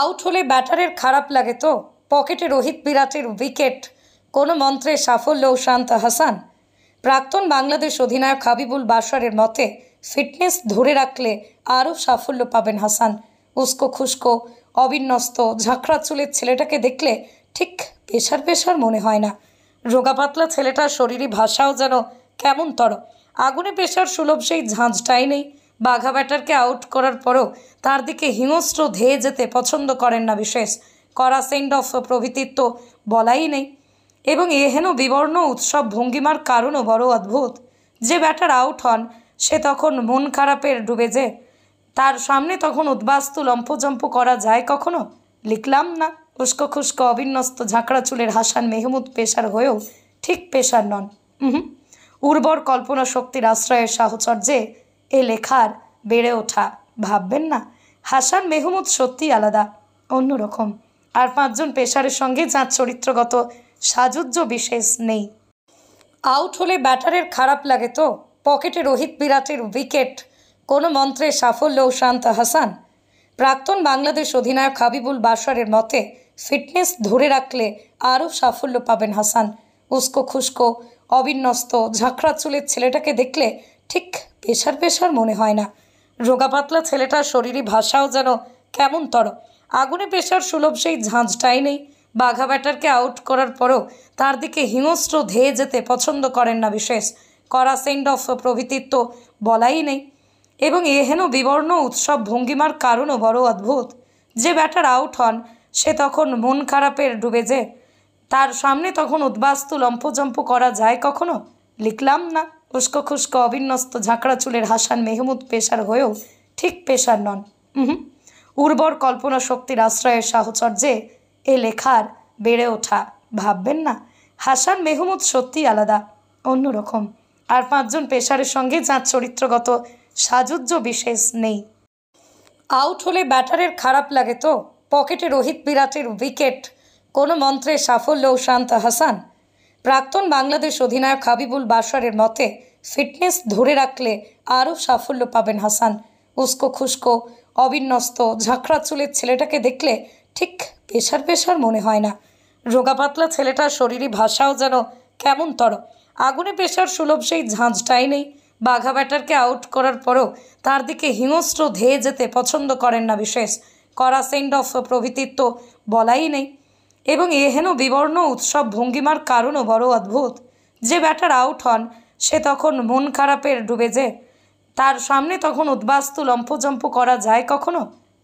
out হলে ব্যাটারের খারাপ লাগে তো পকেটে রোহিত বিরাটের উইকেট কোনো মন্ত্রে সাফল্য শান্ত হাসান প্রাক্তন বাংলাদেশ অধিনায়ক হাবিবুল বাসারের মতে ফিটনেস ধরে রাখলে আরও সাফল্য পাবেন হাসান উস্কো খুস্কো অবিন্যস্ত ঝাঁকড়া চুলের ছেলেটাকে দেখলে ঠিক পেশার পেশার মনে হয় না রোগা পাতলা ছেলেটার শরীরী ভাষাও যেন কেমন তর আগুনে পেশার সুলভ সেই ঝাঁঝটাই নেই বাঘা ব্যাটারকে আউট করার পরও তার দিকে হিংস্র ধেয়ে যেতে পছন্দ করেন না বিশেষ করা সেন্ড অফ প্রভৃতির তো বলাই নেই এবং এহেন বিবর্ণ উৎসব ভঙ্গিমার কারণও বড় অদ্ভুত যে ব্যাটার আউট হন সে তখন মন খারাপের ডুবে যে তার সামনে তখন উদ্বাস্তু লম্পজম্প করা যায় কখনো লিখলাম না উস্কো খুস্কো অবিন্যস্ত ঝাঁকড়া চুলের হাসান মেহমুদ পেশার হয়েও ঠিক পেশার নন হুম উর্বর কল্পনা শক্তির আশ্রয়ের সাহচর্যে এ লেখার বেড়ে ওঠা ভাববেন না হাসান মেহমুদ সত্যি আলাদা অন্যরকম আর পাঁচজন পেশারের সঙ্গে যাঁর চরিত্রগত সাজুজ্য বিশেষ নেই আউট হলে ব্যাটারের খারাপ লাগে তো পকেটে রোহিত বিরাটের উইকেট কোনো মন্ত্রে ও শান্ত হাসান প্রাক্তন বাংলাদেশ অধিনায়ক হাবিবুল বাসারের মতে ফিটনেস ধরে রাখলে আরও সাফল্য পাবেন হাসান উস্কো খুস্কো অবিন্যস্ত ঝাঁকড়া চুলের ছেলেটাকে দেখলে পেশার পেশার মনে হয় না রোগা পাতলা ছেলেটার শরীরী ভাষাও যেন কেমন তর আগুনে পেশার সুলভ সেই ঝাঁঝটাই নেই বাঘা ব্যাটারকে আউট করার পরও তার দিকে হিংস্র ধেয়ে যেতে পছন্দ করেন না বিশেষ করা সেন্ড অফ প্রভৃতির তো বলাই নেই এবং এহেন বিবর্ণ উৎসব ভঙ্গিমার কারণও বড় অদ্ভুত যে ব্যাটার আউট হন সে তখন মন খারাপের ডুবে যে তার সামনে তখন উদ্বাস্তু লম্পজম্প করা যায় কখনো লিখলাম না উস্কো খুস্কো অবিন্যস্ত ঝাঁকড়া চুলের হাসান মেহমুদ পেশার হয়েও ঠিক পেশার নন হুম উর্বর কল্পনা শক্তির আশ্রয়ের সাহচর্যে এ লেখার বেড়ে ওঠা ভাববেন না হাসান মেহমুদ সত্যি আলাদা অন্যরকম আর পাঁচজন পেশারের সঙ্গে যাঁর চরিত্রগত সাজুজ্য বিশেষ নেই আউট হলে ব্যাটারের খারাপ লাগে তো পকেটে রোহিত বিরাটের উইকেট কোনো মন্ত্রে সাফল্য শান্ত হাসান প্রাক্তন বাংলাদেশ অধিনায়ক হাবিবুল বাসারের মতে ফিটনেস ধরে রাখলে আরও সাফল্য পাবেন হাসান উস্কো খুস্কো অবিন্যস্ত ঝাঁকড়া চুলের ছেলেটাকে দেখলে ঠিক পেশার পেশার মনে হয় না রোগা পাতলা ছেলেটার শরীরী ভাষাও যেন কেমন তর আগুনে পেশার সুলভ সেই ঝাঁঝটাই নেই বাঘা ব্যাটারকে আউট করার পরও তার দিকে হিংস্র ধেয়ে যেতে পছন্দ করেন না বিশেষ করা সেন্ড অফ প্রভৃতির তো বলাই নেই এবং এহেন বিবর্ণ উৎসব ভঙ্গিমার কারণও বড় অদ্ভুত যে ব্যাটার আউট হন সে তখন মন খারাপের ডুবে যে তার সামনে তখন উদ্বাস্তু লম্পজম্প করা যায় কখনো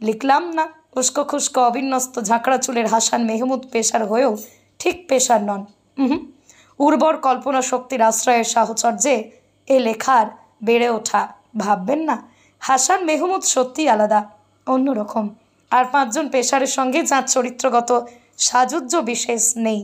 লিখলাম না খুস্কো খুস্কো অবিন্যস্ত ঝাঁকড়া চুলের হাসান মেহমুদ পেশার হয়েও ঠিক পেশার নন হুম উর্বর কল্পনা শক্তির আশ্রয়ের সাহচর্যে এ লেখার বেড়ে ওঠা ভাববেন না হাসান মেহমুদ সত্যি আলাদা অন্যরকম আর পাঁচজন পেশারের সঙ্গে যাঁর চরিত্রগত সাজুজ্য বিশেষ নেই